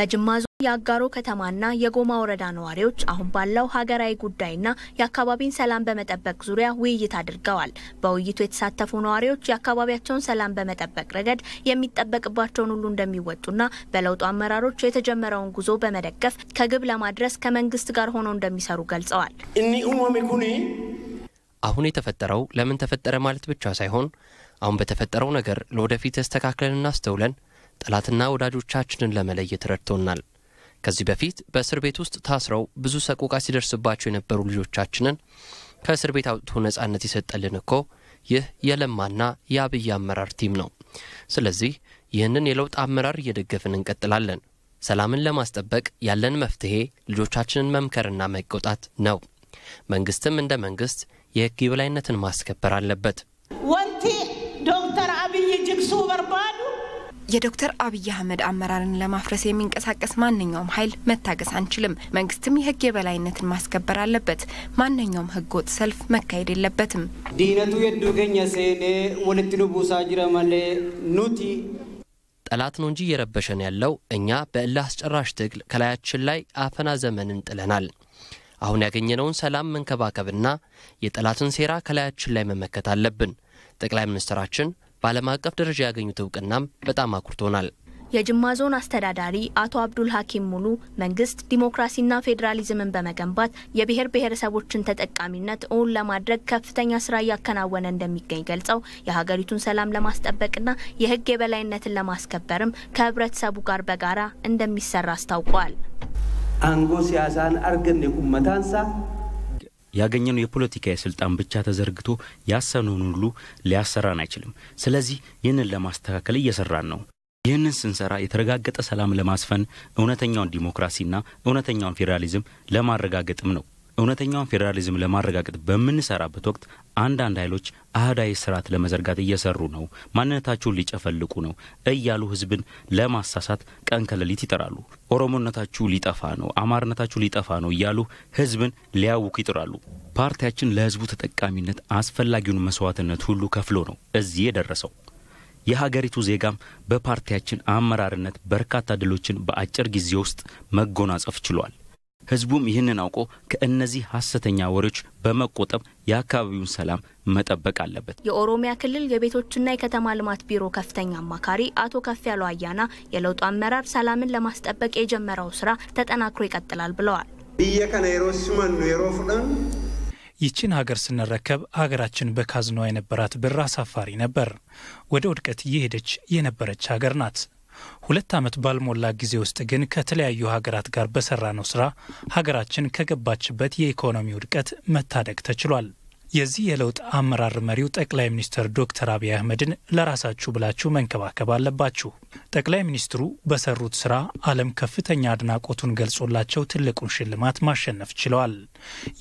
በጅማ ዞን የአጋሮ ከተማና የጎማ ወረዳ ነዋሪዎች አሁን ባለው ሀገራዊ ጉዳይና የአካባቢን ሰላም በመጠበቅ ዙሪያ ውይይት አድርገዋል። በውይይቱ የተሳተፉ ነዋሪዎች የአካባቢያቸውን ሰላም በመጠበቅ ረገድ የሚጠበቅባቸውን ሁሉ እንደሚወጡና በለውጡ አመራሮች የተጀመረውን ጉዞ በመደገፍ ከግብ ለማድረስ ከመንግስት ጋር ሆነው እንደሚሰሩ ገልጸዋል። አሁን የተፈጠረው ለምን ተፈጠረ ማለት ብቻ ሳይሆን አሁን በተፈጠረው ነገር ለወደፊት ተስተካክለን እናስተውለን ጠላትና ወዳጆቻችንን ለመለየት ረድቶናል። ከዚህ በፊት በእስር ቤት ውስጥ ታስረው ብዙ ሰቆቃ ሲደርስባቸው የነበሩ ልጆቻችንን ከእስር ቤት አውጥቶ ነጻነት የሰጠልን እኮ ይህ የለማና የአብይ አመራር ቲም ነው። ስለዚህ ይህንን የለውጥ አመራር እየደገፍን እንቀጥላለን። ሰላምን ለማስጠበቅ ያለን መፍትሄ ልጆቻችንን መምከርና መቆጣት ነው። መንግስትም እንደ መንግስት የህግ የበላይነትን ማስከበር አለበት። ወንቲ ዶክተር አብይ ጅግሱ በርባ የዶክተር አብይ አህመድ አመራርን ለማፍረስ የሚንቀሳቀስ ማንኛውም ኃይል መታገስ አንችልም። መንግስትም የህግ የበላይነትን ማስከበር አለበት። ማንኛውም ህገወጥ ሰልፍ መካሄድ የለበትም። ዲነቱ የዱ ሴኔ ወልትኑ ቡሳ ጅረ ኑቲ ጠላት ነው እንጂ እየረበሸን ያለው እኛ በእልህ አስጨራሽ ትግል ከላያችን ላይ አፈና ዘመንን ጥለናል። አሁን ያገኘነውን ሰላም መንከባከብና የጠላትን ሴራ ከላያችን ላይ መመከት አለብን። ጠቅላይ ሚኒስትራችን በዓለም አቀፍ ደረጃ ያገኙት እውቅናም በጣም አኩርቶናል። የጅማ ዞን አስተዳዳሪ አቶ አብዱል ሀኪም ሙሉ መንግስት ዲሞክራሲና ፌዴራሊዝምን በመገንባት የብሔር ብሔረሰቦችን ተጠቃሚነት እውን ለማድረግ ከፍተኛ ስራ እያከናወነ እንደሚገኝ ገልጸው የሀገሪቱን ሰላም ለማስጠበቅና የህግ የበላይነትን ለማስከበርም ከህብረተሰቡ ጋር በጋራ እንደሚሰራ አስታውቋል። አንጎ ሲያሳን አርገን ቁመታንሳ ያገኘነው የፖለቲካ የስልጣን ብቻ ተዘርግቶ ያሰኑን ሁሉ ሊያሰራን አይችልም። ስለዚህ ይህንን ለማስተካከል እየሰራን ነው። ይህንን ስንሰራ የተረጋገጠ ሰላም ለማስፈን እውነተኛውን ዲሞክራሲና እውነተኛውን ፌዴራሊዝም ለማረጋገጥም ነው። እውነተኛውን ፌዴራሊዝም ለማረጋገጥ በምንሰራበት ወቅት አንዳንድ ኃይሎች አህዳዊ ስርዓት ለመዘርጋት እየሰሩ ነው፣ ማንነታችሁን ሊጨፈልቁ ነው እያሉ ህዝብን ለማሳሳት ቀን ከሌሊት ይጠራሉ። ኦሮሞነታችሁ ሊጠፋ ነው፣ አማርነታችሁ ሊጠፋ ነው እያሉ ህዝብን ሊያውኩ ይጥራሉ። ፓርቲያችን ለህዝቡ ተጠቃሚነት አስፈላጊውን መስዋዕትነት ሁሉ ከፍሎ ነው እዚህ የደረሰው። የሀገሪቱ ዜጋም በፓርቲያችን አመራርነት በርካታ ድሎችን በአጭር ጊዜ ውስጥ መጎናጸፍ ችሏል። ህዝቡም ይህንን አውቆ ከእነዚህ ሀሰተኛ ወሬዎች በመቆጠብ የአካባቢውን ሰላም መጠበቅ አለበት። የኦሮሚያ ክልል የቤቶችና የከተማ ልማት ቢሮ ከፍተኛ አማካሪ አቶ ከፍ ያለው አያና የለውጡ አመራር ሰላምን ለማስጠበቅ የጀመረው ስራ ተጠናክሮ ይቀጥላል ብለዋል። ብየከነ ሲመኑ የሮ ይችን ሀገር ስንረከብ ሀገራችን በካዝኗ የነበራት ብር አሳፋሪ ነበር። ወደ ውድቀት እየሄደች የነበረች ሀገር ናት። ሁለት ዓመት ባልሞላ ጊዜ ውስጥ ግን ከተለያዩ ሀገራት ጋር በሰራነው ስራ ሀገራችን ከገባችበት የኢኮኖሚ ውድቀት መታደግ ተችሏል። የዚህ የለውጥ አመራር መሪው ጠቅላይ ሚኒስትር ዶክተር አብይ አህመድን ለራሳችሁ ብላችሁ መንከባከብ አለባችሁ። ጠቅላይ ሚኒስትሩ በሰሩት ስራ ዓለም ከፍተኛ አድናቆቱን ገልጾላቸው ትልቁን ሽልማት ማሸነፍ ችለዋል።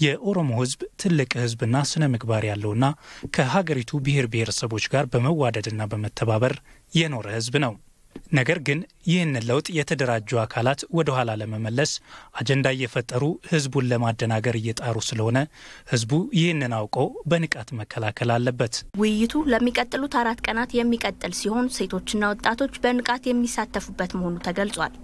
የኦሮሞ ህዝብ ትልቅ ህዝብና ስነ ምግባር ያለውና ከሀገሪቱ ብሔር ብሔረሰቦች ጋር በመዋደድና በመተባበር የኖረ ህዝብ ነው። ነገር ግን ይህንን ለውጥ የተደራጁ አካላት ወደ ኋላ ለመመለስ አጀንዳ እየፈጠሩ ህዝቡን ለማደናገር እየጣሩ ስለሆነ ህዝቡ ይህንን አውቆ በንቃት መከላከል አለበት። ውይይቱ ለሚቀጥሉት አራት ቀናት የሚቀጥል ሲሆን ሴቶችና ወጣቶች በንቃት የሚሳተፉበት መሆኑ ተገልጿል።